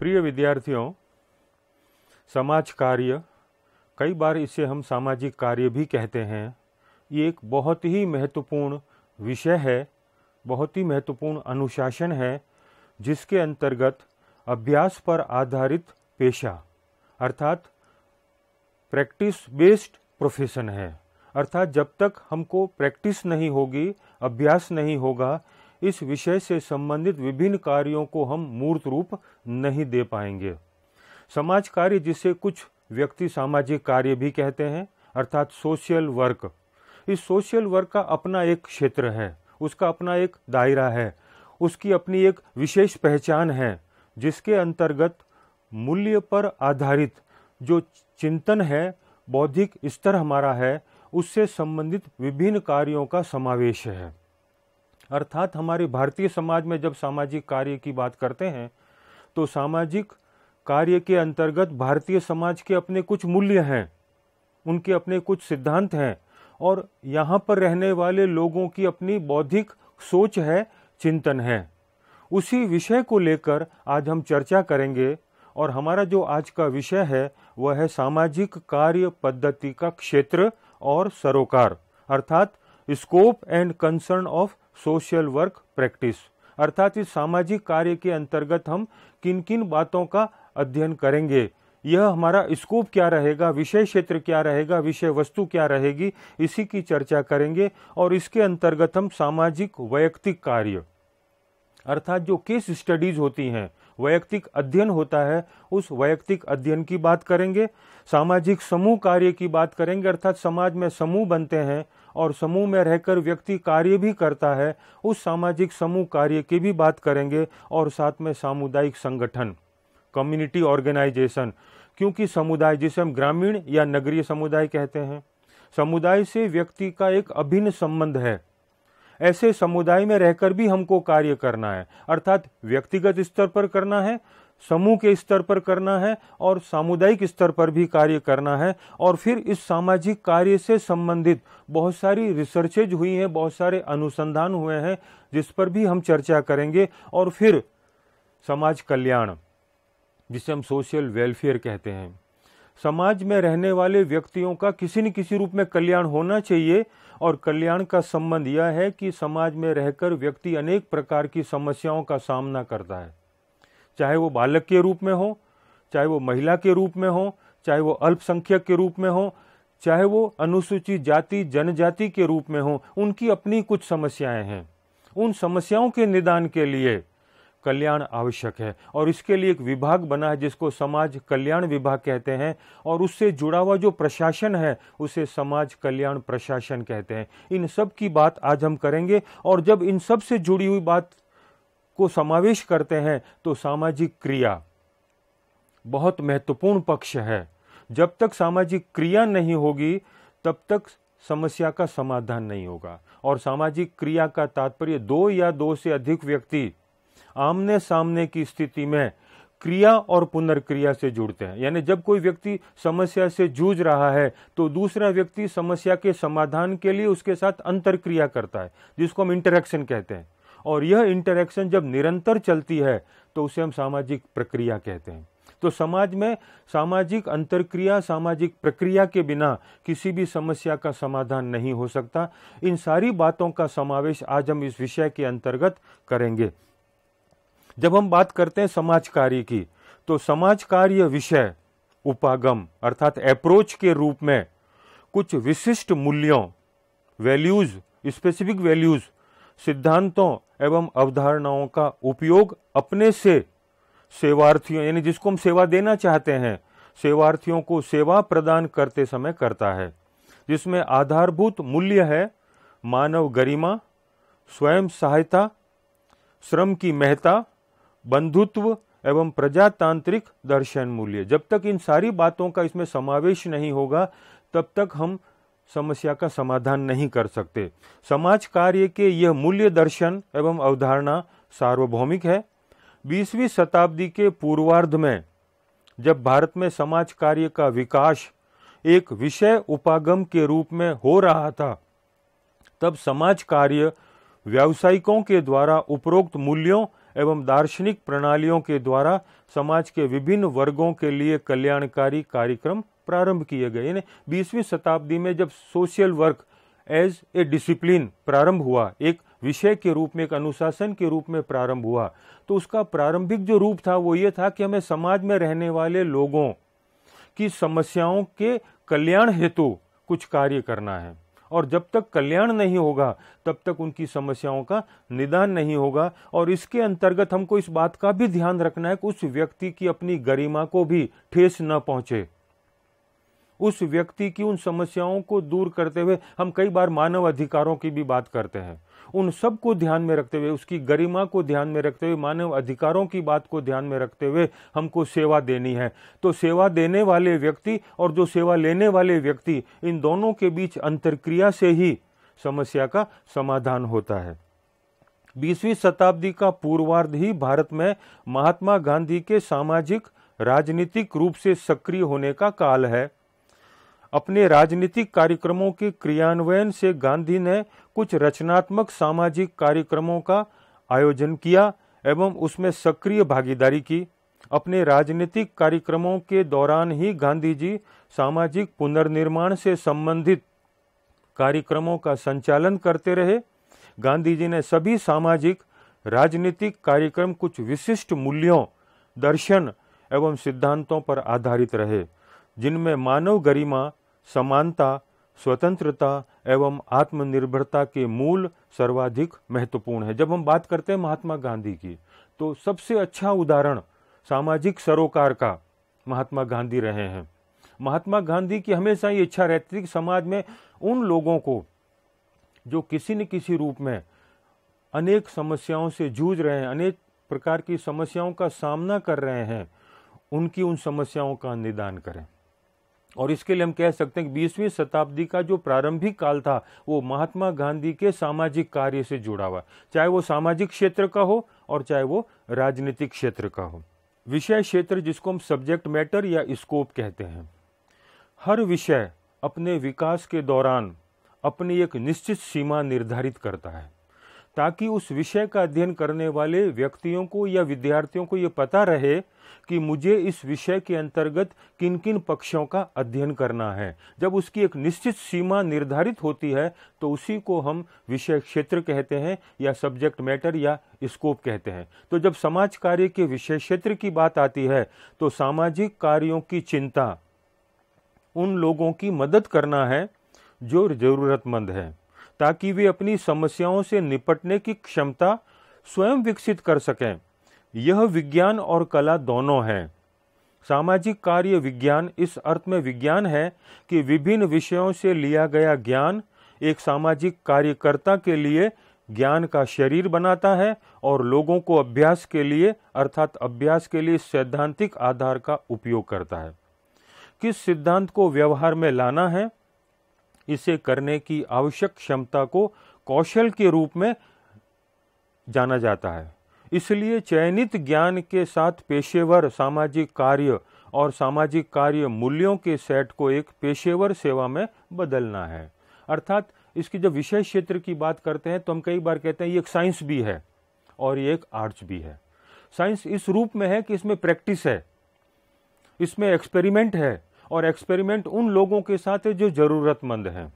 प्रिय विद्यार्थियों समाज कार्य कई बार इसे हम सामाजिक कार्य भी कहते हैं ये एक बहुत ही महत्वपूर्ण विषय है बहुत ही महत्वपूर्ण अनुशासन है जिसके अंतर्गत अभ्यास पर आधारित पेशा अर्थात प्रैक्टिस बेस्ड प्रोफेशन है अर्थात जब तक हमको प्रैक्टिस नहीं होगी अभ्यास नहीं होगा इस विषय से संबंधित विभिन्न कार्यों को हम मूर्त रूप नहीं दे पाएंगे समाज कार्य जिसे कुछ व्यक्ति सामाजिक कार्य भी कहते हैं अर्थात सोशल वर्क इस सोशल वर्क का अपना एक क्षेत्र है उसका अपना एक दायरा है उसकी अपनी एक विशेष पहचान है जिसके अंतर्गत मूल्य पर आधारित जो चिंतन है बौद्धिक स्तर हमारा है उससे संबंधित विभिन्न कार्यों का समावेश है अर्थात हमारे भारतीय समाज में जब सामाजिक कार्य की बात करते हैं तो सामाजिक कार्य के अंतर्गत भारतीय समाज के अपने कुछ मूल्य हैं उनके अपने कुछ सिद्धांत हैं और यहाँ पर रहने वाले लोगों की अपनी बौद्धिक सोच है चिंतन है उसी विषय को लेकर आज हम चर्चा करेंगे और हमारा जो आज का विषय है वह है सामाजिक कार्य पद्धति का क्षेत्र और सरोकार अर्थात scope and concern of social work practice अर्थात इस सामाजिक कार्य के अंतर्गत हम किन किन बातों का अध्ययन करेंगे यह हमारा स्कोप क्या रहेगा विषय क्षेत्र क्या रहेगा विषय वस्तु क्या रहेगी इसी की चर्चा करेंगे और इसके अंतर्गत हम सामाजिक वैयक्तिक कार्य अर्थात जो केस स्टडीज होती हैं वैयक्तिक अध्ययन होता है उस वैयक्तिक अध्ययन की बात करेंगे सामाजिक समूह कार्य की बात करेंगे अर्थात समाज में समूह बनते हैं और समूह में रहकर व्यक्ति कार्य भी करता है उस सामाजिक समूह कार्य की भी बात करेंगे और साथ में सामुदायिक संगठन कम्युनिटी ऑर्गेनाइजेशन क्योंकि समुदाय जिसे हम ग्रामीण या नगरीय समुदाय कहते हैं समुदाय से व्यक्ति का एक अभिन्न संबंध है ऐसे समुदाय में रहकर भी हमको कार्य करना है अर्थात व्यक्तिगत स्तर पर करना है समूह के स्तर पर करना है और सामुदायिक स्तर पर भी कार्य करना है और फिर इस सामाजिक कार्य से संबंधित बहुत सारी रिसर्चेज हुई हैं बहुत सारे अनुसंधान हुए हैं जिस पर भी हम चर्चा करेंगे और फिर समाज कल्याण जिसे हम सोशल वेलफेयर कहते हैं समाज में रहने वाले व्यक्तियों का किसी न किसी रूप में कल्याण होना चाहिए और कल्याण का संबंध यह है कि समाज में रहकर व्यक्ति अनेक प्रकार की समस्याओं का सामना करता है चाहे वो बालक के रूप में हो चाहे वो महिला के रूप में हो चाहे वो अल्पसंख्यक के रूप में हो चाहे वो अनुसूचित जाति जनजाति के रूप में हो उनकी अपनी कुछ समस्याएं हैं उन समस्याओं के निदान के लिए कल्याण आवश्यक है और इसके लिए एक विभाग बना है जिसको समाज कल्याण विभाग कहते हैं और उससे जुड़ा हुआ जो प्रशासन है उसे समाज कल्याण प्रशासन कहते हैं इन सब की बात आज हम करेंगे और जब इन सब से जुड़ी हुई बात को समावेश करते हैं तो सामाजिक क्रिया बहुत महत्वपूर्ण पक्ष है जब तक सामाजिक क्रिया नहीं होगी तब तक समस्या का समाधान नहीं होगा और सामाजिक क्रिया का तात्पर्य दो या दो से अधिक व्यक्ति आमने सामने की स्थिति में क्रिया और पुनर्क्रिया से जुड़ते हैं यानी जब कोई व्यक्ति समस्या से जूझ रहा है तो दूसरा व्यक्ति समस्या के समाधान के लिए उसके साथ अंतर क्रिया करता है जिसको हम इंटरेक्शन कहते हैं और यह इंटरेक्शन जब निरंतर चलती है तो उसे हम सामाजिक प्रक्रिया कहते हैं तो समाज में सामाजिक अंतरक्रिया सामाजिक प्रक्रिया के बिना किसी भी समस्या का समाधान नहीं हो सकता इन सारी बातों का समावेश आज हम इस विषय के अंतर्गत करेंगे जब हम बात करते हैं समाज कार्य की तो समाज कार्य विषय उपागम अर्थात अप्रोच के रूप में कुछ विशिष्ट मूल्यों वैल्यूज स्पेसिफिक वैल्यूज सिद्धांतों एवं अवधारणाओं का उपयोग अपने से सेवार्थियों यानी जिसको हम सेवा देना चाहते हैं सेवार्थियों को सेवा प्रदान करते समय करता है जिसमें आधारभूत मूल्य है मानव गरिमा स्वयं सहायता श्रम की महता बंधुत्व एवं प्रजातांत्रिक दर्शन मूल्य जब तक इन सारी बातों का इसमें समावेश नहीं होगा तब तक हम समस्या का समाधान नहीं कर सकते समाज कार्य के यह मूल्य दर्शन एवं अवधारणा सार्वभौमिक है बीसवीं शताब्दी के पूर्वार्ध में जब भारत में समाज कार्य का विकास एक विषय उपागम के रूप में हो रहा था तब समाज कार्य व्यावसायिकों के द्वारा उपरोक्त मूल्यों एवं दार्शनिक प्रणालियों के द्वारा समाज के विभिन्न वर्गों के लिए कल्याणकारी कार्यक्रम प्रारंभ किए गए यानी बीसवीं शताब्दी में जब social work as a discipline प्रारंभ हुआ एक विषय के रूप में एक अनुशासन के रूप में प्रारंभ हुआ तो उसका प्रारंभिक जो रूप था वो ये था कि हमें समाज में रहने वाले लोगों की समस्याओं के कल्याण हेतु कुछ कार्य करना है और जब तक कल्याण नहीं होगा तब तक उनकी समस्याओं का निदान नहीं होगा और इसके अंतर्गत हमको इस बात का भी ध्यान रखना है कि उस व्यक्ति की अपनी गरिमा को भी ठेस न पहुंचे उस व्यक्ति की उन समस्याओं को दूर करते हुए हम कई बार मानव अधिकारों की भी बात करते हैं उन सब को ध्यान में रखते हुए उसकी गरिमा को ध्यान में रखते हुए मानव अधिकारों की बात को ध्यान में रखते हुए हमको सेवा देनी है तो सेवा देने वाले व्यक्ति और जो सेवा लेने वाले व्यक्ति इन दोनों के बीच अंतरक्रिया से ही समस्या का समाधान होता है बीसवीं शताब्दी का पूर्वार्ध ही भारत में महात्मा गांधी के सामाजिक राजनीतिक रूप से सक्रिय होने का काल है अपने राजनीतिक कार्यक्रमों के क्रियान्वयन से गांधी ने कुछ रचनात्मक सामाजिक कार्यक्रमों का आयोजन किया एवं उसमें सक्रिय भागीदारी की अपने राजनीतिक कार्यक्रमों के दौरान ही गांधी जी सामाजिक पुनर्निर्माण से संबंधित कार्यक्रमों का संचालन करते रहे गांधी जी ने सभी सामाजिक राजनीतिक कार्यक्रम कुछ विशिष्ट मूल्यों दर्शन एवं सिद्धांतों पर आधारित रहे जिनमें मानव गरिमा समानता स्वतंत्रता एवं आत्मनिर्भरता के मूल सर्वाधिक महत्वपूर्ण है जब हम बात करते हैं महात्मा गांधी की तो सबसे अच्छा उदाहरण सामाजिक सरोकार का महात्मा गांधी रहे हैं महात्मा गांधी की हमेशा ये इच्छा रहती थी कि समाज में उन लोगों को जो किसी न किसी रूप में अनेक समस्याओं से जूझ रहे हैं अनेक प्रकार की समस्याओं का सामना कर रहे हैं उनकी उन समस्याओं का निदान करें और इसके लिए हम कह सकते हैं कि बीसवीं शताब्दी का जो प्रारंभिक काल था वो महात्मा गांधी के सामाजिक कार्य से जुड़ा हुआ चाहे वो सामाजिक क्षेत्र का हो और चाहे वो राजनीतिक क्षेत्र का हो विषय क्षेत्र जिसको हम सब्जेक्ट मैटर या स्कोप कहते हैं हर विषय अपने विकास के दौरान अपनी एक निश्चित सीमा निर्धारित करता है ताकि उस विषय का अध्ययन करने वाले व्यक्तियों को या विद्यार्थियों को ये पता रहे कि मुझे इस विषय के अंतर्गत किन किन पक्षों का अध्ययन करना है जब उसकी एक निश्चित सीमा निर्धारित होती है तो उसी को हम विषय क्षेत्र कहते हैं या सब्जेक्ट मैटर या स्कोप कहते हैं तो जब समाज कार्य के विषय क्षेत्र की बात आती है तो सामाजिक कार्यों की चिंता उन लोगों की मदद करना है जो ज़रूरतमंद है ताकि वे अपनी समस्याओं से निपटने की क्षमता स्वयं विकसित कर सकें यह विज्ञान और कला दोनों है सामाजिक कार्य विज्ञान इस अर्थ में विज्ञान है कि विभिन्न विषयों से लिया गया ज्ञान एक सामाजिक कार्यकर्ता के लिए ज्ञान का शरीर बनाता है और लोगों को अभ्यास के लिए अर्थात अभ्यास के लिए सैद्धांतिक आधार का उपयोग करता है किस सिद्धांत को व्यवहार में लाना है इसे करने की आवश्यक क्षमता को कौशल के रूप में जाना जाता है इसलिए चयनित ज्ञान के साथ पेशेवर सामाजिक कार्य और सामाजिक कार्य मूल्यों के सेट को एक पेशेवर सेवा में बदलना है अर्थात इसकी जब विषय क्षेत्र की बात करते हैं तो हम कई बार कहते हैं ये एक साइंस भी है और ये एक आर्ट्स भी है साइंस इस रूप में है कि इसमें प्रैक्टिस है इसमें एक्सपेरिमेंट है और एक्सपेरिमेंट उन लोगों के साथ है जो जरूरतमंद हैं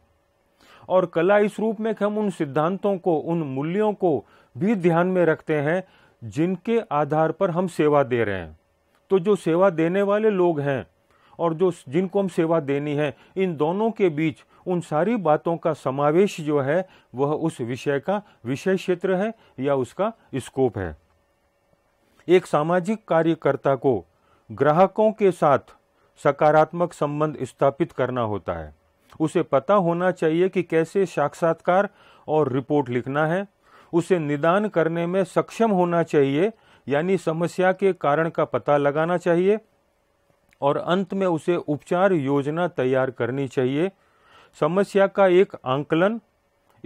और कला इस रूप में हम उन सिद्धांतों को उन मूल्यों को भी ध्यान में रखते हैं जिनके आधार पर हम सेवा दे रहे हैं तो जो सेवा देने वाले लोग हैं और जो जिनको हम सेवा देनी है इन दोनों के बीच उन सारी बातों का समावेश जो है वह उस विषय का विषय क्षेत्र है या उसका स्कोप है एक सामाजिक कार्यकर्ता को ग्राहकों के साथ सकारात्मक संबंध स्थापित करना होता है उसे पता होना चाहिए कि कैसे साक्षात्कार और रिपोर्ट लिखना है उसे निदान करने में सक्षम होना चाहिए यानी समस्या के कारण का पता लगाना चाहिए और अंत में उसे उपचार योजना तैयार करनी चाहिए समस्या का एक आंकलन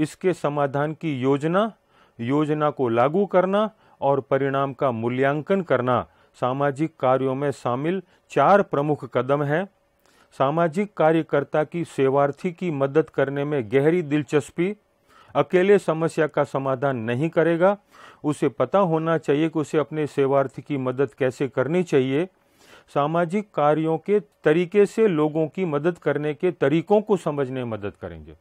इसके समाधान की योजना योजना को लागू करना और परिणाम का मूल्यांकन करना सामाजिक कार्यों में शामिल चार प्रमुख कदम हैं सामाजिक कार्यकर्ता की सेवार्थी की मदद करने में गहरी दिलचस्पी अकेले समस्या का समाधान नहीं करेगा उसे पता होना चाहिए कि उसे अपने सेवार्थी की मदद कैसे करनी चाहिए सामाजिक कार्यों के तरीके से लोगों की मदद करने के तरीकों को समझने में मदद करेंगे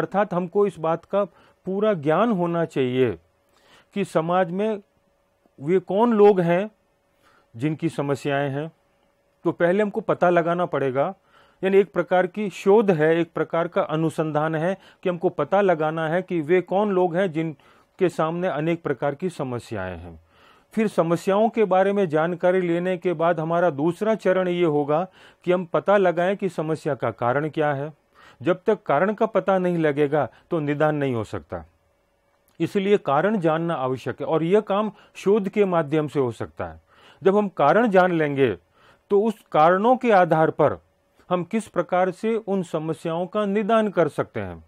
अर्थात हमको इस बात का पूरा ज्ञान होना चाहिए कि समाज में वे कौन लोग हैं जिनकी समस्याएं हैं तो पहले हमको पता लगाना पड़ेगा यानी एक प्रकार की शोध है एक प्रकार का अनुसंधान है कि हमको पता लगाना है कि वे कौन लोग हैं जिनके सामने अनेक प्रकार की समस्याएं हैं फिर समस्याओं के बारे में जानकारी लेने के बाद हमारा दूसरा चरण ये होगा कि हम पता लगाएं कि समस्या का कारण क्या है जब तक कारण का पता नहीं लगेगा तो निदान नहीं हो सकता इसलिए कारण जानना आवश्यक है और यह काम शोध के माध्यम से हो सकता है जब हम कारण जान लेंगे तो उस कारणों के आधार पर हम किस प्रकार से उन समस्याओं का निदान कर सकते हैं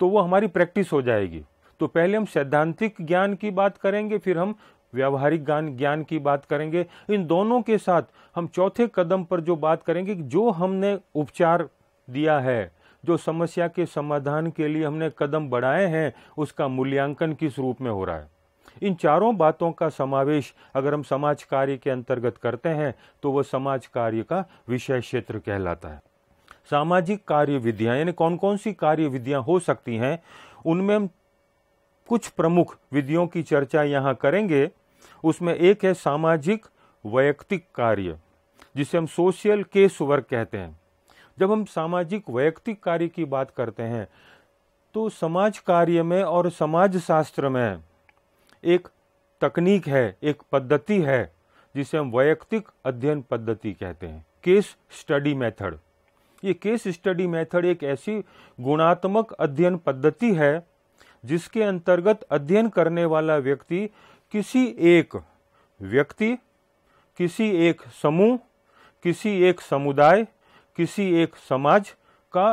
तो वो हमारी प्रैक्टिस हो जाएगी तो पहले हम सैद्धांतिक ज्ञान की बात करेंगे फिर हम व्यावहारिक ज्ञान ज्ञान की बात करेंगे इन दोनों के साथ हम चौथे कदम पर जो बात करेंगे जो हमने उपचार दिया है जो समस्या के समाधान के लिए हमने कदम बढ़ाए हैं उसका मूल्यांकन किस रूप में हो रहा है इन चारों बातों का समावेश अगर हम समाज कार्य के अंतर्गत करते हैं तो वह समाज कार्य का विषय क्षेत्र कहलाता है सामाजिक कार्य विधियाँ यानी कौन कौन सी कार्य विधियाँ हो सकती हैं उनमें हम कुछ प्रमुख विधियों की चर्चा यहाँ करेंगे उसमें एक है सामाजिक वैयक्तिक कार्य जिसे हम सोशल केस वर्क कहते हैं जब हम सामाजिक वैयक्तिक कार्य की बात करते हैं तो समाज कार्य में और समाज शास्त्र में एक तकनीक है एक पद्धति है जिसे हम वैयक्तिक अध्ययन पद्धति कहते हैं केस स्टडी मेथड ये केस स्टडी मेथड एक ऐसी गुणात्मक अध्ययन पद्धति है जिसके अंतर्गत अध्ययन करने वाला व्यक्ति किसी एक व्यक्ति किसी एक समूह किसी एक समुदाय किसी एक समाज का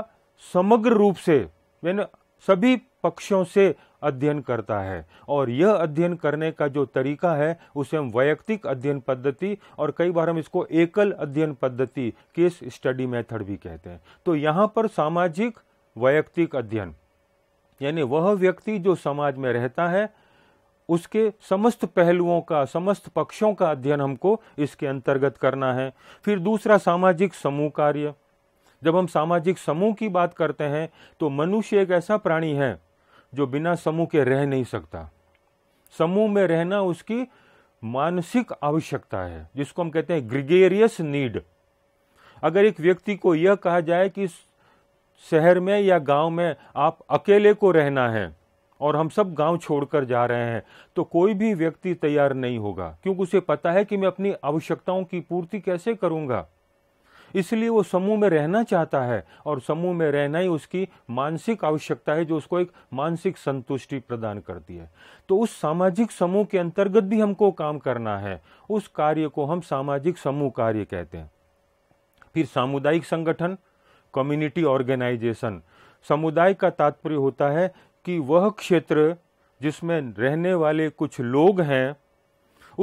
समग्र रूप से यानी सभी पक्षों से अध्ययन करता है और यह अध्ययन करने का जो तरीका है उसे हम वैयक्तिक अध्ययन पद्धति और कई बार हम इसको एकल अध्ययन पद्धति केस स्टडी मेथड भी कहते हैं तो यहाँ पर सामाजिक वैयक्तिक अध्ययन यानी वह व्यक्ति जो समाज में रहता है उसके समस्त पहलुओं का समस्त पक्षों का अध्ययन हमको इसके अंतर्गत करना है फिर दूसरा सामाजिक समूह कार्य जब हम सामाजिक समूह की बात करते हैं तो मनुष्य एक ऐसा प्राणी है जो बिना समूह के रह नहीं सकता समूह में रहना उसकी मानसिक आवश्यकता है जिसको हम कहते हैं ग्रिगेरियस नीड अगर एक व्यक्ति को यह कहा जाए कि शहर में या गांव में आप अकेले को रहना है और हम सब गांव छोड़कर जा रहे हैं तो कोई भी व्यक्ति तैयार नहीं होगा क्योंकि उसे पता है कि मैं अपनी आवश्यकताओं की पूर्ति कैसे करूंगा इसलिए वो समूह में रहना चाहता है और समूह में रहना ही उसकी मानसिक आवश्यकता है जो उसको एक मानसिक संतुष्टि प्रदान करती है तो उस सामाजिक समूह के अंतर्गत भी हमको काम करना है उस कार्य को हम सामाजिक समूह कार्य कहते हैं फिर सामुदायिक संगठन कम्युनिटी ऑर्गेनाइजेशन समुदाय का तात्पर्य होता है कि वह क्षेत्र जिसमें रहने वाले कुछ लोग हैं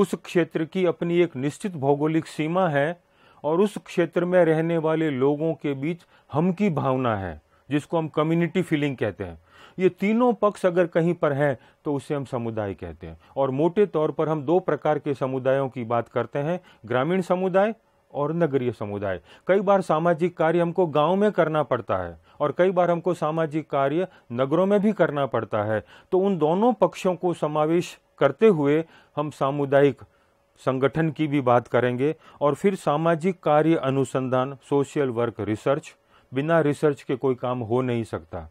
उस क्षेत्र की अपनी एक निश्चित भौगोलिक सीमा है और उस क्षेत्र में रहने वाले लोगों के बीच हम की भावना है जिसको हम कम्युनिटी फीलिंग कहते हैं ये तीनों पक्ष अगर कहीं पर हैं तो उसे हम समुदाय कहते हैं और मोटे तौर पर हम दो प्रकार के समुदायों की बात करते हैं ग्रामीण समुदाय और नगरीय समुदाय कई बार सामाजिक कार्य हमको गांव में करना पड़ता है और कई बार हमको सामाजिक कार्य नगरों में भी करना पड़ता है तो उन दोनों पक्षों को समावेश करते हुए हम सामुदायिक संगठन की भी बात करेंगे और फिर सामाजिक कार्य अनुसंधान सोशल वर्क रिसर्च बिना रिसर्च के कोई काम हो नहीं सकता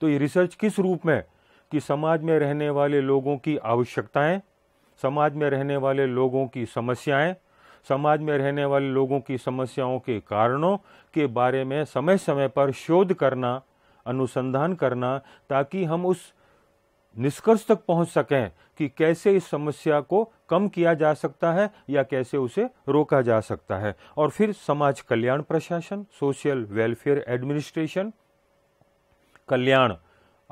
तो ये रिसर्च किस रूप में कि समाज में रहने वाले लोगों की आवश्यकताएं समाज में रहने वाले लोगों की समस्याएं समाज में रहने वाले लोगों की समस्याओं के कारणों के बारे में समय समय पर शोध करना अनुसंधान करना ताकि हम उस निष्कर्ष तक पहुंच सकें कि कैसे इस समस्या को कम किया जा सकता है या कैसे उसे रोका जा सकता है और फिर समाज कल्याण प्रशासन सोशल वेलफेयर एडमिनिस्ट्रेशन कल्याण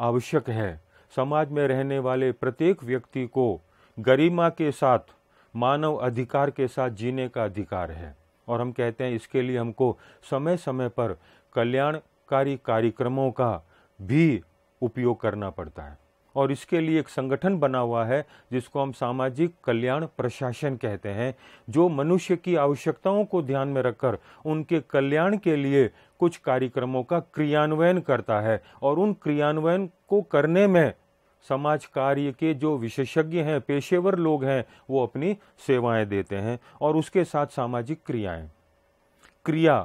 आवश्यक है समाज में रहने वाले प्रत्येक व्यक्ति को गरिमा के साथ मानव अधिकार के साथ जीने का अधिकार है और हम कहते हैं इसके लिए हमको समय समय पर कल्याणकारी कार्यक्रमों का भी उपयोग करना पड़ता है और इसके लिए एक संगठन बना हुआ है जिसको हम सामाजिक कल्याण प्रशासन कहते हैं जो मनुष्य की आवश्यकताओं को ध्यान में रखकर उनके कल्याण के लिए कुछ कार्यक्रमों का क्रियान्वयन करता है और उन क्रियान्वयन को करने में समाज कार्य के जो विशेषज्ञ हैं पेशेवर लोग हैं वो अपनी सेवाएं देते हैं और उसके साथ सामाजिक क्रियाएं क्रिया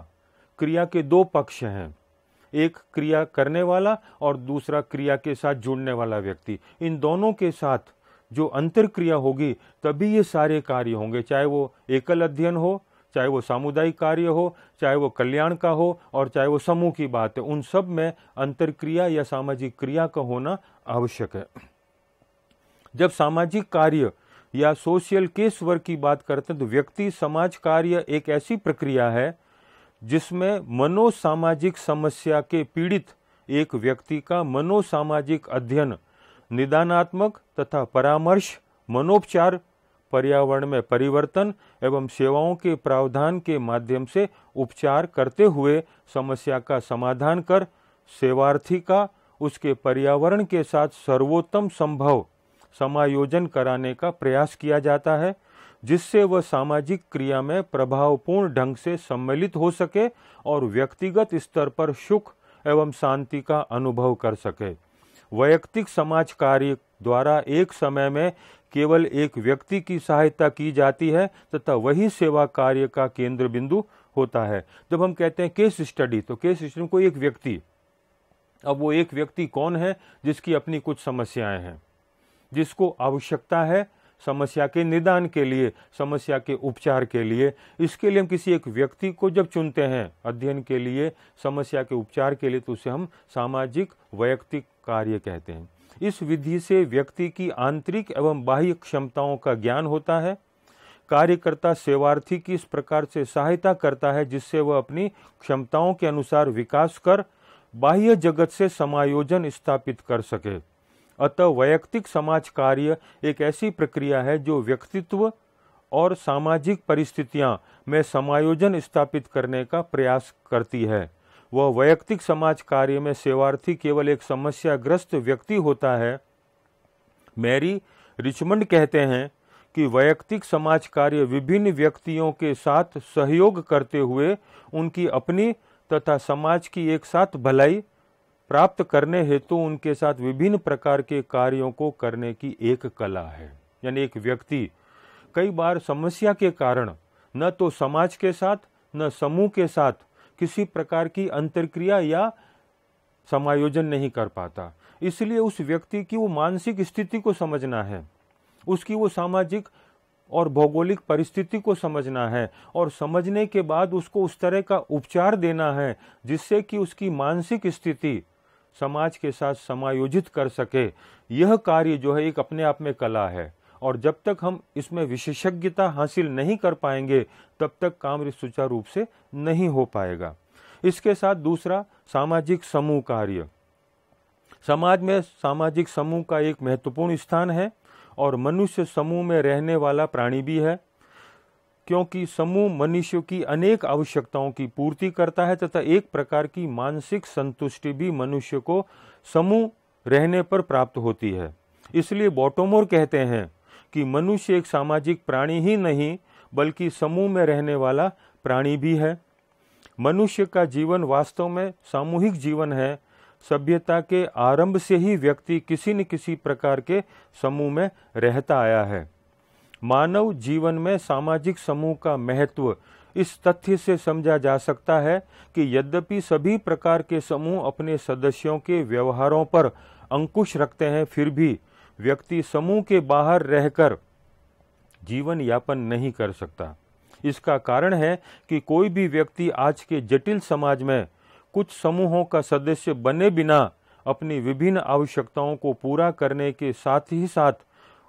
क्रिया के दो पक्ष हैं एक क्रिया करने वाला और दूसरा क्रिया के साथ जुड़ने वाला व्यक्ति इन दोनों के साथ जो अंतर क्रिया होगी तभी ये सारे कार्य होंगे चाहे वो एकल अध्ययन हो चाहे वो सामुदायिक कार्य हो चाहे वो कल्याण का हो और चाहे वो समूह की बात है उन सब में अंतर क्रिया या सामाजिक क्रिया का होना आवश्यक है जब सामाजिक कार्य या सोशल केस वर्क की बात करते हैं तो व्यक्ति समाज कार्य एक ऐसी प्रक्रिया है जिसमें मनोसामाजिक समस्या के पीड़ित एक व्यक्ति का मनोसामाजिक अध्ययन निदानात्मक तथा परामर्श मनोपचार पर्यावरण में परिवर्तन एवं सेवाओं के प्रावधान के माध्यम से उपचार करते हुए समस्या का समाधान कर सेवार्थी का उसके पर्यावरण के साथ सर्वोत्तम संभव समायोजन कराने का प्रयास किया जाता है जिससे वह सामाजिक क्रिया में प्रभावपूर्ण ढंग से सम्मिलित हो सके और व्यक्तिगत स्तर पर सुख एवं शांति का अनुभव कर सके वैयक्तिक समाज कार्य द्वारा एक समय में केवल एक व्यक्ति की सहायता की जाती है तथा वही सेवा कार्य का केंद्र बिंदु होता है जब हम कहते हैं केस स्टडी तो केस स्टडी को एक व्यक्ति अब वो एक व्यक्ति कौन है जिसकी अपनी कुछ समस्याएं हैं जिसको आवश्यकता है समस्या के निदान के लिए समस्या के उपचार के लिए इसके लिए हम किसी एक व्यक्ति को जब चुनते हैं अध्ययन के लिए समस्या के उपचार के लिए तो उसे हम सामाजिक वैयक्तिक कार्य कहते हैं इस विधि से व्यक्ति की आंतरिक एवं बाह्य क्षमताओं का ज्ञान होता है कार्यकर्ता सेवार्थी की इस प्रकार से सहायता करता है जिससे वह अपनी क्षमताओं के अनुसार विकास कर बाह्य जगत से समायोजन स्थापित कर सके अतः वैयक्तिक समाज कार्य एक ऐसी प्रक्रिया है जो व्यक्तित्व और सामाजिक परिस्थितियां में समायोजन स्थापित करने का प्रयास करती है वह वैयक्तिक समाज कार्य में सेवार्थी केवल एक समस्याग्रस्त व्यक्ति होता है मैरी रिचमंड कहते हैं कि वैयक्तिक समाज कार्य विभिन्न व्यक्तियों के साथ सहयोग करते हुए उनकी अपनी तथा समाज की एक साथ भलाई प्राप्त करने हेतु तो उनके साथ विभिन्न प्रकार के कार्यों को करने की एक कला है यानी एक व्यक्ति कई बार समस्या के कारण न तो समाज के साथ न समूह के साथ किसी प्रकार की अंतर्क्रिया या समायोजन नहीं कर पाता इसलिए उस व्यक्ति की वो मानसिक स्थिति को समझना है उसकी वो सामाजिक और भौगोलिक परिस्थिति को समझना है और समझने के बाद उसको उस तरह का उपचार देना है जिससे कि उसकी मानसिक स्थिति समाज के साथ समायोजित कर सके यह कार्य जो है एक अपने आप में कला है और जब तक हम इसमें विशेषज्ञता हासिल नहीं कर पाएंगे तब तक काम सुचारू रूप से नहीं हो पाएगा इसके साथ दूसरा सामाजिक समूह कार्य समाज में सामाजिक समूह का एक महत्वपूर्ण स्थान है और मनुष्य समूह में रहने वाला प्राणी भी है क्योंकि समूह मनुष्य की अनेक आवश्यकताओं की पूर्ति करता है तथा एक प्रकार की मानसिक संतुष्टि भी मनुष्य को समूह रहने पर प्राप्त होती है इसलिए बॉटोमोर कहते हैं कि मनुष्य एक सामाजिक प्राणी ही नहीं बल्कि समूह में रहने वाला प्राणी भी है मनुष्य का जीवन वास्तव में सामूहिक जीवन है सभ्यता के आरंभ से ही व्यक्ति किसी न किसी प्रकार के समूह में रहता आया है मानव जीवन में सामाजिक समूह का महत्व इस तथ्य से समझा जा सकता है कि यद्यपि सभी प्रकार के समूह अपने सदस्यों के व्यवहारों पर अंकुश रखते हैं फिर भी व्यक्ति समूह के बाहर रहकर जीवन यापन नहीं कर सकता इसका कारण है कि कोई भी व्यक्ति आज के जटिल समाज में कुछ समूहों का सदस्य बने बिना अपनी विभिन्न आवश्यकताओं को पूरा करने के साथ ही साथ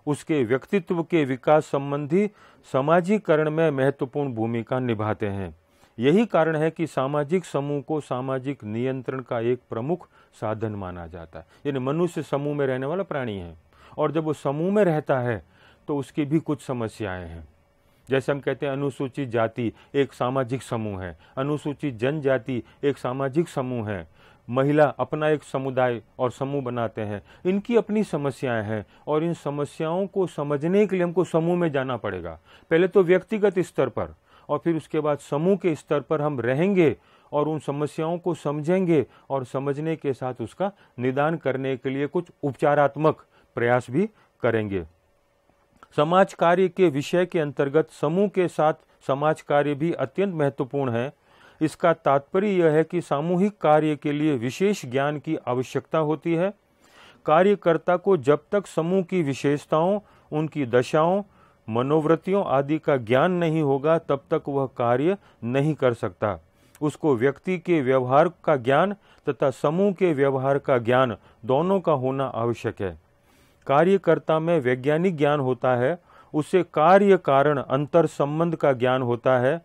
उसके व्यक्तित्व के विकास संबंधी सामाजिकरण में महत्वपूर्ण भूमिका निभाते हैं यही कारण है कि सामाजिक समूह को सामाजिक नियंत्रण का एक प्रमुख साधन माना जाता है यानी मनुष्य समूह में रहने वाला प्राणी है और जब वो समूह में रहता है तो उसकी भी कुछ समस्याएं हैं जैसे हम कहते हैं अनुसूचित जाति एक सामाजिक समूह है अनुसूचित जनजाति एक सामाजिक समूह है महिला अपना एक समुदाय और समूह बनाते हैं इनकी अपनी समस्याएं हैं और इन समस्याओं को समझने के लिए हमको समूह में जाना पड़ेगा पहले तो व्यक्तिगत स्तर पर और फिर उसके बाद समूह के स्तर पर हम रहेंगे और उन समस्याओं को समझेंगे और समझने के साथ उसका निदान करने के लिए कुछ उपचारात्मक प्रयास भी करेंगे समाज कार्य के विषय के अंतर्गत समूह के साथ समाज कार्य भी अत्यंत महत्वपूर्ण है इसका तात्पर्य यह है कि सामूहिक कार्य के लिए विशेष ज्ञान की आवश्यकता होती है कार्यकर्ता को जब तक समूह की विशेषताओं उनकी दशाओं मनोवृत्तियों आदि का ज्ञान नहीं होगा तब तक वह कार्य नहीं कर सकता उसको व्यक्ति के व्यवहार का ज्ञान तथा समूह के व्यवहार का ज्ञान दोनों का होना आवश्यक है कार्यकर्ता में वैज्ञानिक ज्ञान होता है उसे कार्य कारण अंतर संबंध का ज्ञान होता है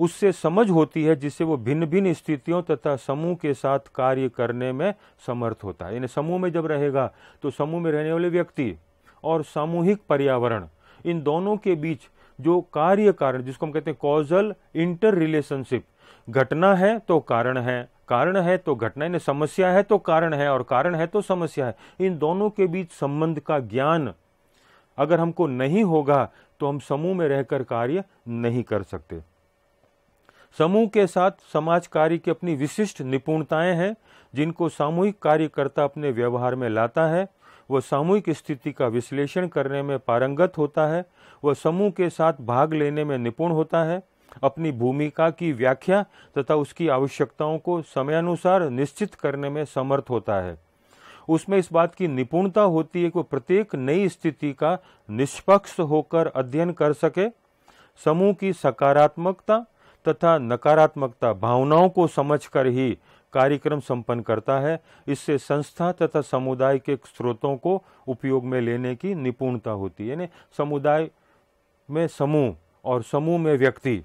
उससे समझ होती है जिससे वो भिन्न भिन्न स्थितियों तथा समूह के साथ कार्य करने में समर्थ होता है यानी समूह में जब रहेगा तो समूह में रहने वाले व्यक्ति और सामूहिक पर्यावरण इन दोनों के बीच जो कार्य कारण जिसको हम कहते हैं कॉजल इंटर रिलेशनशिप घटना है तो कारण है कारण है तो घटना यानी समस्या है तो कारण है और कारण है तो समस्या है इन दोनों के बीच संबंध का ज्ञान अगर हमको नहीं होगा तो हम समूह में रहकर कार्य नहीं कर सकते समूह के साथ समाज कार्य की अपनी विशिष्ट निपुणताएं हैं जिनको सामूहिक कार्यकर्ता अपने व्यवहार में लाता है वह सामूहिक स्थिति का विश्लेषण करने में पारंगत होता है वह समूह के साथ भाग लेने में निपुण होता है अपनी भूमिका की व्याख्या तथा उसकी आवश्यकताओं को समयानुसार निश्चित करने में समर्थ होता है उसमें इस बात की निपुणता होती है कि प्रत्येक नई स्थिति का निष्पक्ष होकर अध्ययन कर सके समूह की सकारात्मकता तथा नकारात्मकता भावनाओं को समझकर ही कार्यक्रम संपन्न करता है इससे संस्था तथा समुदाय के स्रोतों को उपयोग में लेने की निपुणता होती है यानी समुदाय में समूह और समूह में व्यक्ति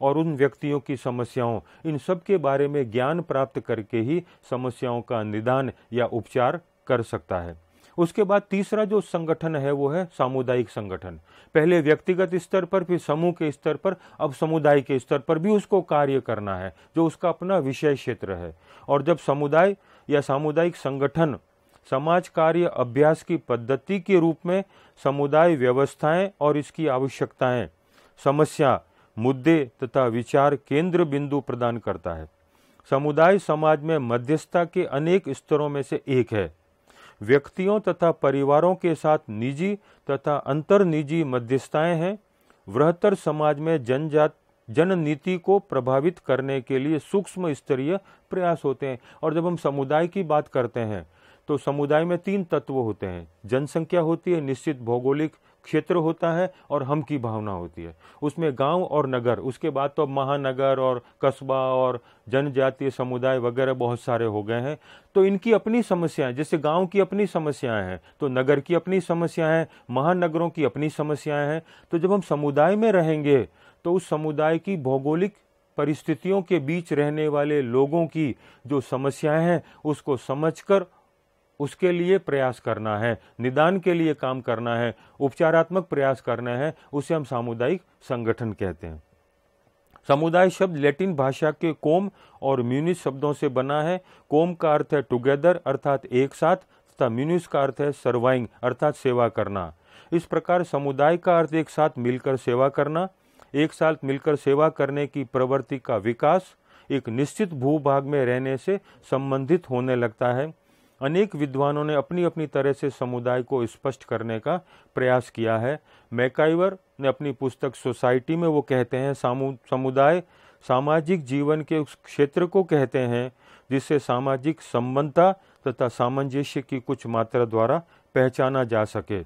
और उन व्यक्तियों की समस्याओं इन सब के बारे में ज्ञान प्राप्त करके ही समस्याओं का निदान या उपचार कर सकता है उसके बाद तीसरा जो संगठन है वो है सामुदायिक संगठन पहले व्यक्तिगत स्तर पर फिर समूह के स्तर पर अब समुदाय के स्तर पर भी उसको कार्य करना है जो उसका अपना विषय क्षेत्र है और जब समुदाय या सामुदायिक संगठन समाज कार्य अभ्यास की पद्धति के रूप में समुदाय व्यवस्थाएं और इसकी आवश्यकताएं समस्या मुद्दे तथा विचार केंद्र बिंदु प्रदान करता है समुदाय समाज में मध्यस्थता के अनेक स्तरों में से एक है व्यक्तियों तथा परिवारों के साथ निजी तथा अंतर निजी मध्यस्थाएं हैं वृहत्तर समाज में जनजात जननीति को प्रभावित करने के लिए सूक्ष्म स्तरीय प्रयास होते हैं और जब हम समुदाय की बात करते हैं तो समुदाय में तीन तत्व होते हैं जनसंख्या होती है निश्चित भौगोलिक क्षेत्र होता है और हम की भावना होती है उसमें गांव और नगर उसके बाद तो महानगर और कस्बा और जनजातीय समुदाय वगैरह बहुत सारे हो गए हैं तो इनकी अपनी समस्याएं जैसे गांव की अपनी समस्याएं हैं तो नगर की अपनी समस्याएं हैं महानगरों की अपनी समस्याएं हैं तो जब हम समुदाय में रहेंगे तो उस समुदाय की भौगोलिक परिस्थितियों के बीच रहने वाले लोगों की जो समस्याएं हैं उसको समझकर उसके लिए प्रयास करना है निदान के लिए काम करना है उपचारात्मक प्रयास करना है उसे हम सामुदायिक संगठन कहते हैं समुदाय शब्द लैटिन भाषा के कोम और म्यूनिस शब्दों से बना है कोम का अर्थ है टुगेदर अर्थात एक साथ तथा म्यूनिस का अर्थ है सर्वाइंग अर्थात सेवा करना इस प्रकार समुदाय का अर्थ एक साथ मिलकर सेवा करना एक साथ मिलकर सेवा करने की प्रवृत्ति का विकास एक निश्चित भूभाग में रहने से संबंधित होने लगता है अनेक विद्वानों ने अपनी अपनी तरह से समुदाय को स्पष्ट करने का प्रयास किया है मैकाइवर ने अपनी पुस्तक सोसाइटी में वो कहते हैं समुदाय सामाजिक जीवन के उस क्षेत्र को कहते हैं जिससे सामाजिक संबंधता तथा सामंजस्य की कुछ मात्रा द्वारा पहचाना जा सके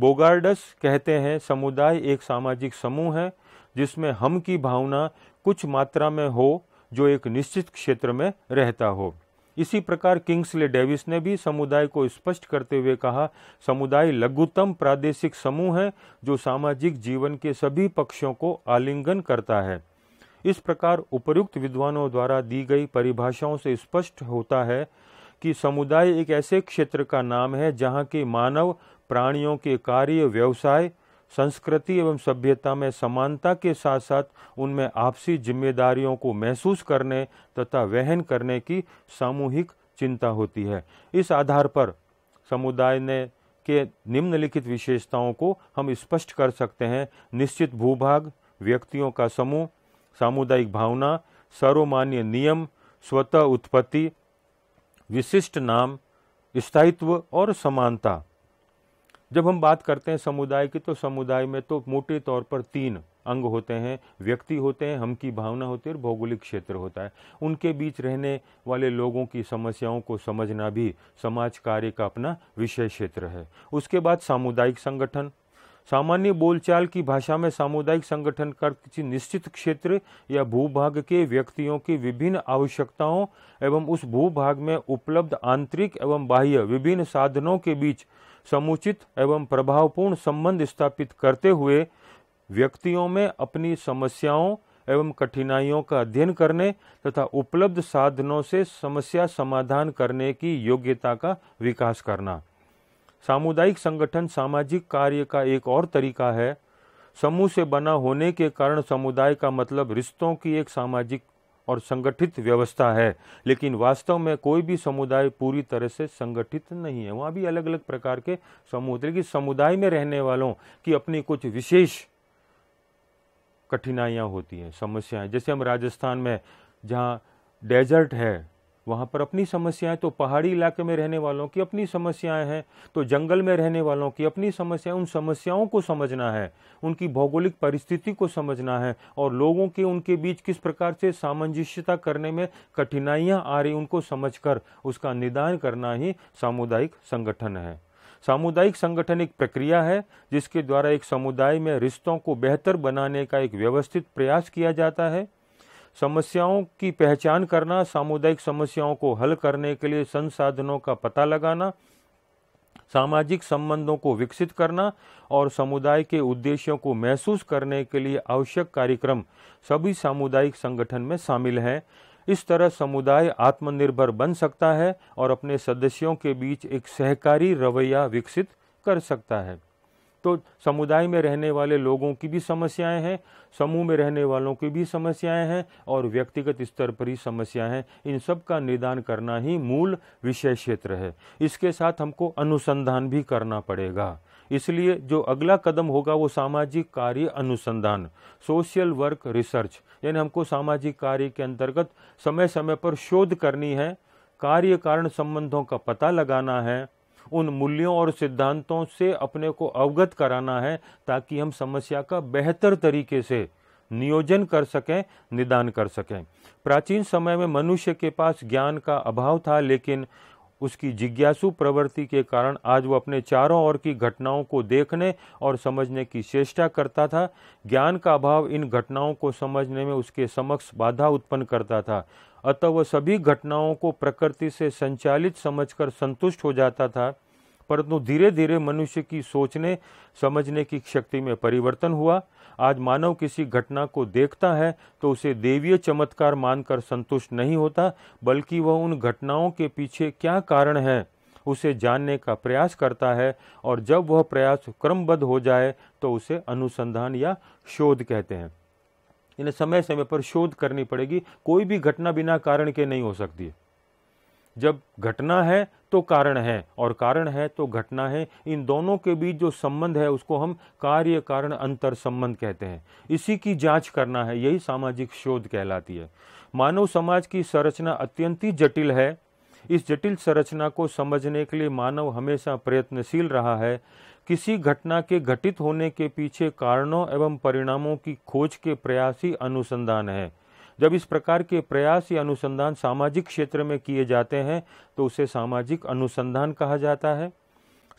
बोगार्डस कहते हैं समुदाय एक सामाजिक समूह है जिसमें हम की भावना कुछ मात्रा में हो जो एक निश्चित क्षेत्र में रहता हो इसी प्रकार किंग्सले डेविस ने भी समुदाय को स्पष्ट करते हुए कहा समुदाय लघुतम प्रादेशिक समूह है जो सामाजिक जीवन के सभी पक्षों को आलिंगन करता है इस प्रकार उपयुक्त विद्वानों द्वारा दी गई परिभाषाओं से स्पष्ट होता है कि समुदाय एक ऐसे क्षेत्र का नाम है जहाँ के मानव प्राणियों के कार्य व्यवसाय संस्कृति एवं सभ्यता में समानता के साथ साथ उनमें आपसी जिम्मेदारियों को महसूस करने तथा वहन करने की सामूहिक चिंता होती है इस आधार पर समुदाय ने के निम्नलिखित विशेषताओं को हम स्पष्ट कर सकते हैं निश्चित भूभाग व्यक्तियों का समूह सामुदायिक भावना सर्वमान्य नियम स्वतः उत्पत्ति विशिष्ट नाम स्थायित्व और समानता जब हम बात करते हैं समुदाय की तो समुदाय में तो मोटे तौर पर तीन अंग होते हैं व्यक्ति होते हैं हम की भावना होती है और भौगोलिक क्षेत्र होता है उनके बीच रहने वाले लोगों की समस्याओं को समझना भी समाज कार्य का अपना विषय क्षेत्र है उसके बाद सामुदायिक संगठन सामान्य बोलचाल की भाषा में सामुदायिक संगठन का किसी निश्चित क्षेत्र या भूभाग के व्यक्तियों की विभिन्न आवश्यकताओं एवं उस भूभाग में उपलब्ध आंतरिक एवं बाह्य विभिन्न साधनों के बीच समुचित एवं प्रभावपूर्ण संबंध स्थापित करते हुए व्यक्तियों में अपनी समस्याओं एवं कठिनाइयों का अध्ययन करने तथा उपलब्ध साधनों से समस्या समाधान करने की योग्यता का विकास करना सामुदायिक संगठन सामाजिक कार्य का एक और तरीका है समूह से बना होने के कारण समुदाय का मतलब रिश्तों की एक सामाजिक और संगठित व्यवस्था है लेकिन वास्तव में कोई भी समुदाय पूरी तरह से संगठित नहीं है वहाँ भी अलग अलग प्रकार के समूह होते लेकिन समुदाय में रहने वालों की अपनी कुछ विशेष कठिनाइयाँ होती हैं समस्याएं जैसे हम राजस्थान में जहाँ डेजर्ट है वहाँ पर अपनी समस्याएं तो पहाड़ी इलाके में रहने वालों की अपनी समस्याएं हैं तो जंगल में रहने वालों की अपनी समस्याएं उन समस्याओं को समझना है उनकी भौगोलिक परिस्थिति को समझना है और लोगों के उनके बीच किस प्रकार से सामंजस्यता करने में कठिनाइयां आ रही उनको समझकर उसका निदान करना ही सामुदायिक संगठन है सामुदायिक संगठन एक प्रक्रिया है जिसके द्वारा एक समुदाय में रिश्तों को बेहतर बनाने का एक व्यवस्थित प्रयास किया जाता है समस्याओं की पहचान करना सामुदायिक समस्याओं को हल करने के लिए संसाधनों का पता लगाना सामाजिक संबंधों को विकसित करना और समुदाय के उद्देश्यों को महसूस करने के लिए आवश्यक कार्यक्रम सभी सामुदायिक संगठन में शामिल हैं इस तरह समुदाय आत्मनिर्भर बन सकता है और अपने सदस्यों के बीच एक सहकारी रवैया विकसित कर सकता है तो समुदाय में रहने वाले लोगों की भी समस्याएं हैं समूह में रहने वालों की भी समस्याएं हैं और व्यक्तिगत स्तर पर ही समस्या हैं इन सब का निदान करना ही मूल विषय क्षेत्र है इसके साथ हमको अनुसंधान भी करना पड़ेगा इसलिए जो अगला कदम होगा वो सामाजिक कार्य अनुसंधान सोशल वर्क रिसर्च यानी हमको सामाजिक कार्य के अंतर्गत समय समय पर शोध करनी है कार्य कारण संबंधों का पता लगाना है उन मूल्यों और सिद्धांतों से अपने को अवगत कराना है ताकि हम समस्या का बेहतर तरीके से नियोजन कर सकें निदान कर सकें प्राचीन समय में मनुष्य के पास ज्ञान का अभाव था लेकिन उसकी जिज्ञासु प्रवृत्ति के कारण आज वो अपने चारों ओर की घटनाओं को देखने और समझने की चेष्टा करता था ज्ञान का अभाव इन घटनाओं को समझने में उसके समक्ष बाधा उत्पन्न करता था अतः वह सभी घटनाओं को प्रकृति से संचालित समझकर संतुष्ट हो जाता था परंतु धीरे धीरे मनुष्य की सोचने समझने की शक्ति में परिवर्तन हुआ आज मानव किसी घटना को देखता है तो उसे देवीय चमत्कार मानकर संतुष्ट नहीं होता बल्कि वह उन घटनाओं के पीछे क्या कारण है उसे जानने का प्रयास करता है और जब वह प्रयास क्रमबद्ध हो जाए तो उसे अनुसंधान या शोध कहते हैं इन्हें समय समय पर शोध करनी पड़ेगी कोई भी घटना बिना कारण के नहीं हो सकती जब घटना है तो कारण है और कारण है तो घटना है इन दोनों के बीच जो संबंध है उसको हम कार्य कारण अंतर संबंध कहते हैं इसी की जांच करना है यही सामाजिक शोध कहलाती है मानव समाज की संरचना अत्यंत ही जटिल है इस जटिल संरचना को समझने के लिए मानव हमेशा प्रयत्नशील रहा है किसी घटना के घटित होने के पीछे कारणों एवं परिणामों की खोज के प्रयास ही अनुसंधान है जब इस प्रकार के प्रयास या अनुसंधान सामाजिक क्षेत्र में किए जाते हैं तो उसे सामाजिक अनुसंधान कहा जाता है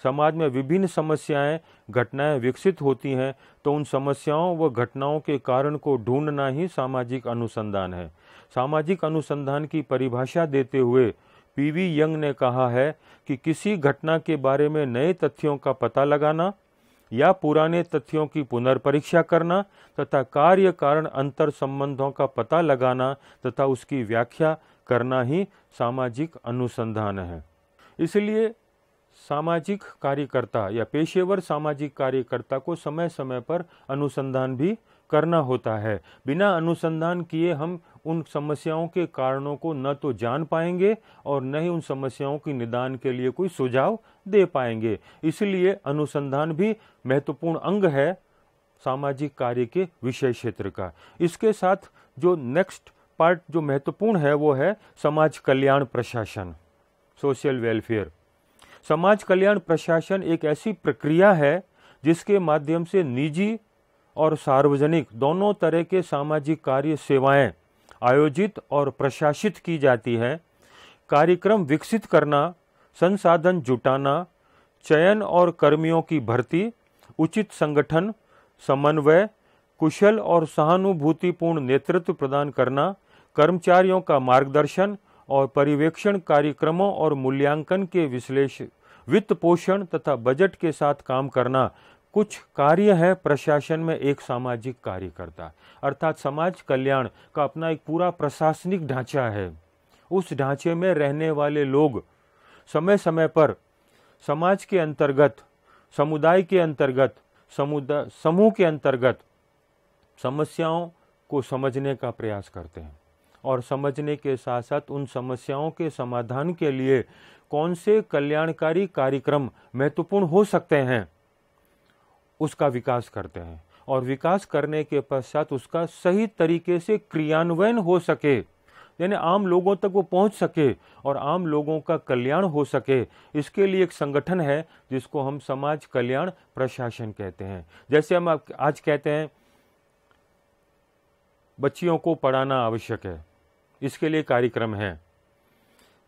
समाज में विभिन्न समस्याएं घटनाएं विकसित होती हैं तो उन समस्याओं व घटनाओं के कारण को ढूंढना ही सामाजिक अनुसंधान है सामाजिक अनुसंधान की परिभाषा देते हुए पीवी यंग ने कहा है कि किसी घटना के बारे में नए तथ्यों का पता लगाना या पुराने तथ्यों की पुनर्परीक्षा करना तथा कार्य कारण अंतर संबंधों का पता लगाना तथा उसकी व्याख्या करना ही सामाजिक अनुसंधान है इसलिए सामाजिक कार्यकर्ता या पेशेवर सामाजिक कार्यकर्ता को समय समय पर अनुसंधान भी करना होता है बिना अनुसंधान किए हम उन समस्याओं के कारणों को न तो जान पाएंगे और न ही उन समस्याओं के निदान के लिए कोई सुझाव दे पाएंगे इसलिए अनुसंधान भी महत्वपूर्ण अंग है सामाजिक कार्य के विषय क्षेत्र का इसके साथ जो नेक्स्ट पार्ट जो महत्वपूर्ण है वो है समाज कल्याण प्रशासन सोशल वेलफेयर समाज कल्याण प्रशासन एक ऐसी प्रक्रिया है जिसके माध्यम से निजी और सार्वजनिक दोनों तरह के सामाजिक कार्य सेवाएं आयोजित और प्रशासित की जाती है कार्यक्रम विकसित करना संसाधन जुटाना चयन और कर्मियों की भर्ती उचित संगठन समन्वय कुशल और सहानुभूतिपूर्ण नेतृत्व प्रदान करना कर्मचारियों का मार्गदर्शन और पर्यवेक्षण कार्यक्रमों और मूल्यांकन के विश्लेषण वित्त पोषण तथा बजट के साथ काम करना कुछ कार्य है प्रशासन में एक सामाजिक कार्यकर्ता अर्थात समाज कल्याण का अपना एक पूरा प्रशासनिक ढांचा है उस ढांचे में रहने वाले लोग समय समय पर समाज के अंतर्गत समुदाय के अंतर्गत समुदाय समूह के अंतर्गत समस्याओं को समझने का प्रयास करते हैं और समझने के साथ साथ उन समस्याओं के समाधान के लिए कौन से कल्याणकारी कार्यक्रम महत्वपूर्ण हो सकते हैं उसका विकास करते हैं और विकास करने के पश्चात उसका सही तरीके से क्रियान्वयन हो सके यानी आम लोगों तक वो पहुंच सके और आम लोगों का कल्याण हो सके इसके लिए एक संगठन है जिसको हम समाज कल्याण प्रशासन कहते हैं जैसे हम आज कहते हैं बच्चियों को पढ़ाना आवश्यक है इसके लिए कार्यक्रम है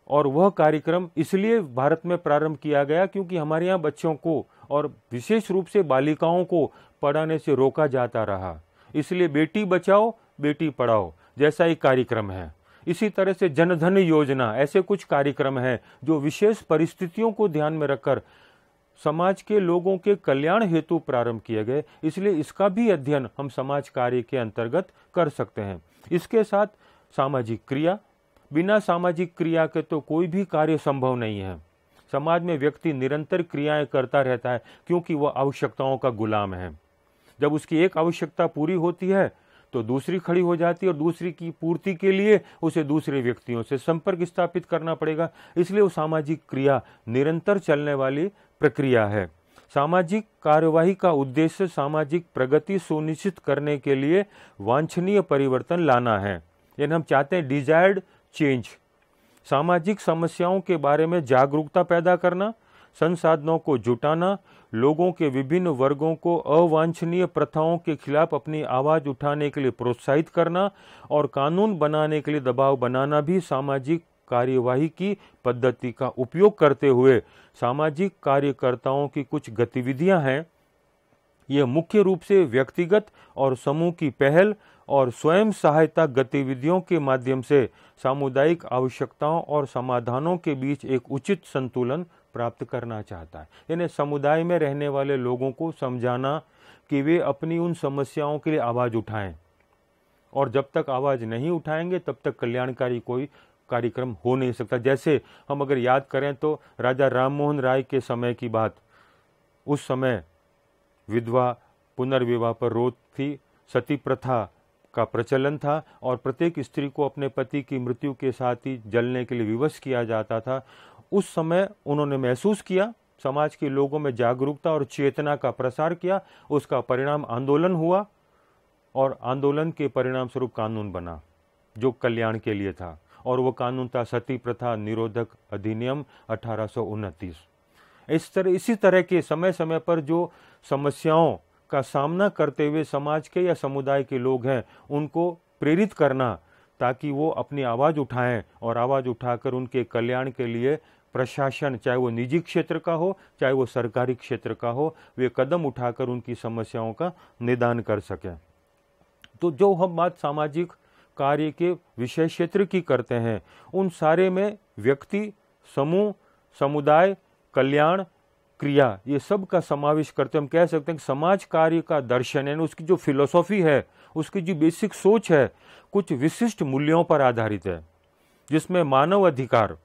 और वह कार्यक्रम इसलिए भारत में प्रारंभ किया गया क्योंकि हमारे यहाँ बच्चों को और विशेष रूप से बालिकाओं को पढ़ाने से रोका जाता रहा इसलिए बेटी बचाओ बेटी पढ़ाओ जैसा एक कार्यक्रम है इसी तरह से जनधन योजना ऐसे कुछ कार्यक्रम हैं जो विशेष परिस्थितियों को ध्यान में रखकर समाज के लोगों के कल्याण हेतु प्रारंभ किए गए इसलिए इसका भी अध्ययन हम समाज कार्य के अंतर्गत कर सकते हैं इसके साथ सामाजिक क्रिया बिना सामाजिक क्रिया के तो कोई भी कार्य संभव नहीं है समाज में व्यक्ति निरंतर क्रियाएं करता रहता है क्योंकि वह आवश्यकताओं का गुलाम है जब उसकी एक आवश्यकता पूरी होती है तो दूसरी खड़ी हो जाती है और दूसरी की पूर्ति के लिए उसे दूसरे व्यक्तियों से संपर्क स्थापित करना पड़ेगा इसलिए वो सामाजिक क्रिया निरंतर चलने वाली प्रक्रिया है सामाजिक कार्यवाही का उद्देश्य सामाजिक प्रगति सुनिश्चित करने के लिए वांछनीय परिवर्तन लाना है यानी हम चाहते हैं डिजायर्ड चेंज सामाजिक समस्याओं के बारे में जागरूकता पैदा करना संसाधनों को जुटाना लोगों के विभिन्न वर्गों को अवांछनीय प्रथाओं के खिलाफ अपनी आवाज़ उठाने के लिए प्रोत्साहित करना और कानून बनाने के लिए दबाव बनाना भी सामाजिक कार्यवाही की पद्धति का उपयोग करते हुए सामाजिक कार्यकर्ताओं की कुछ गतिविधियां हैं यह मुख्य रूप से व्यक्तिगत और समूह की पहल और स्वयं सहायता गतिविधियों के माध्यम से सामुदायिक आवश्यकताओं और समाधानों के बीच एक उचित संतुलन प्राप्त करना चाहता है यानी समुदाय में रहने वाले लोगों को समझाना कि वे अपनी उन समस्याओं के लिए आवाज़ उठाएं और जब तक आवाज़ नहीं उठाएंगे तब तक कल्याणकारी कोई कार्यक्रम हो नहीं सकता जैसे हम अगर याद करें तो राजा राममोहन राय के समय की बात उस समय विधवा पुनर्विवाह पर रोध थी सती प्रथा का प्रचलन था और प्रत्येक स्त्री को अपने पति की मृत्यु के साथ ही जलने के लिए विवश किया जाता था उस समय उन्होंने महसूस किया समाज के लोगों में जागरूकता और चेतना का प्रसार किया उसका परिणाम आंदोलन हुआ और आंदोलन के परिणाम स्वरूप कानून बना जो कल्याण के लिए था और वो कानून था सती प्रथा निरोधक अधिनियम अठारह इस तरह इसी तरह के समय समय पर जो समस्याओं का सामना करते हुए समाज के या समुदाय के लोग हैं उनको प्रेरित करना ताकि वो अपनी आवाज़ उठाएं और आवाज़ उठाकर उनके कल्याण के लिए प्रशासन चाहे वो निजी क्षेत्र का हो चाहे वो सरकारी क्षेत्र का हो वे कदम उठाकर उनकी समस्याओं का निदान कर सकें तो जो हम बात सामाजिक कार्य के विषय क्षेत्र की करते हैं उन सारे में व्यक्ति समूह समुदाय कल्याण क्रिया ये सब का समावेश करते हम कह सकते हैं कि समाज कार्य का दर्शन यानी उसकी जो फिलोसॉफी है उसकी जो बेसिक सोच है कुछ विशिष्ट मूल्यों पर आधारित है जिसमें मानव अधिकार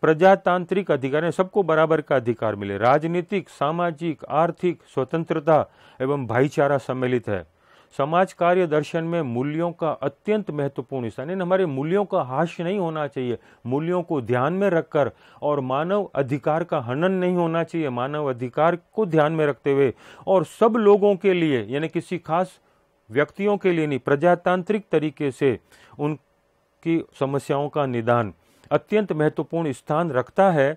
प्रजातांत्रिक अधिकार है सबको बराबर का अधिकार मिले राजनीतिक सामाजिक आर्थिक स्वतंत्रता एवं भाईचारा सम्मिलित है समाज कार्य दर्शन में मूल्यों का अत्यंत महत्वपूर्ण स्थान यानी हमारे मूल्यों का हाश नहीं होना चाहिए मूल्यों को ध्यान में रखकर और मानव अधिकार का हनन नहीं होना चाहिए मानव अधिकार को ध्यान में रखते हुए और सब लोगों के लिए यानी किसी खास व्यक्तियों के लिए नहीं प्रजातांत्रिक तरीके से उनकी समस्याओं का निदान अत्यंत महत्वपूर्ण स्थान रखता है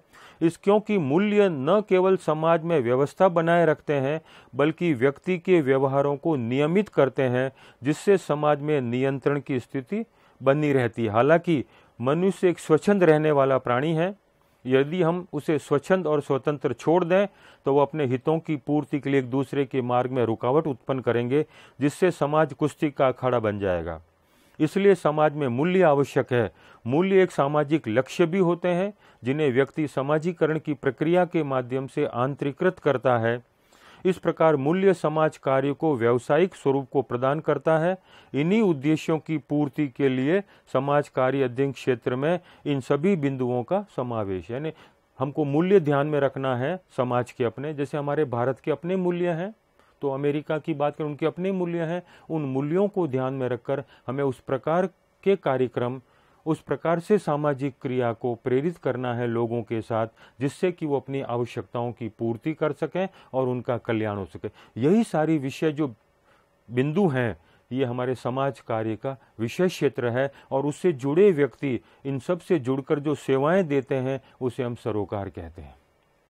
इस क्योंकि मूल्य न केवल समाज में व्यवस्था बनाए रखते हैं बल्कि व्यक्ति के व्यवहारों को नियमित करते हैं जिससे समाज में नियंत्रण की स्थिति बनी रहती है हालांकि मनुष्य एक स्वच्छंद रहने वाला प्राणी है यदि हम उसे स्वच्छंद और स्वतंत्र छोड़ दें तो वह अपने हितों की पूर्ति के लिए एक दूसरे के मार्ग में रुकावट उत्पन्न करेंगे जिससे समाज कुश्ती का अखाड़ा बन जाएगा इसलिए समाज में मूल्य आवश्यक है मूल्य एक सामाजिक लक्ष्य भी होते हैं जिन्हें व्यक्ति समाजीकरण की प्रक्रिया के माध्यम से आंतरिकृत करता है इस प्रकार मूल्य समाज कार्य को व्यावसायिक स्वरूप को प्रदान करता है इन्हीं उद्देश्यों की पूर्ति के लिए समाज कार्य अध्ययन क्षेत्र में इन सभी बिंदुओं का समावेश यानी हमको मूल्य ध्यान में रखना है समाज के अपने जैसे हमारे भारत के अपने मूल्य हैं तो अमेरिका की बात करें उनके अपने मूल्य हैं उन मूल्यों को ध्यान में रखकर हमें उस प्रकार के कार्यक्रम उस प्रकार से सामाजिक क्रिया को प्रेरित करना है लोगों के साथ जिससे कि वो अपनी आवश्यकताओं की पूर्ति कर सकें और उनका कल्याण हो सके यही सारी विषय जो बिंदु हैं ये हमारे समाज कार्य का विषय क्षेत्र है और उससे जुड़े व्यक्ति इन सब से जुड़कर जो सेवाएं देते हैं उसे हम सरोकार कहते हैं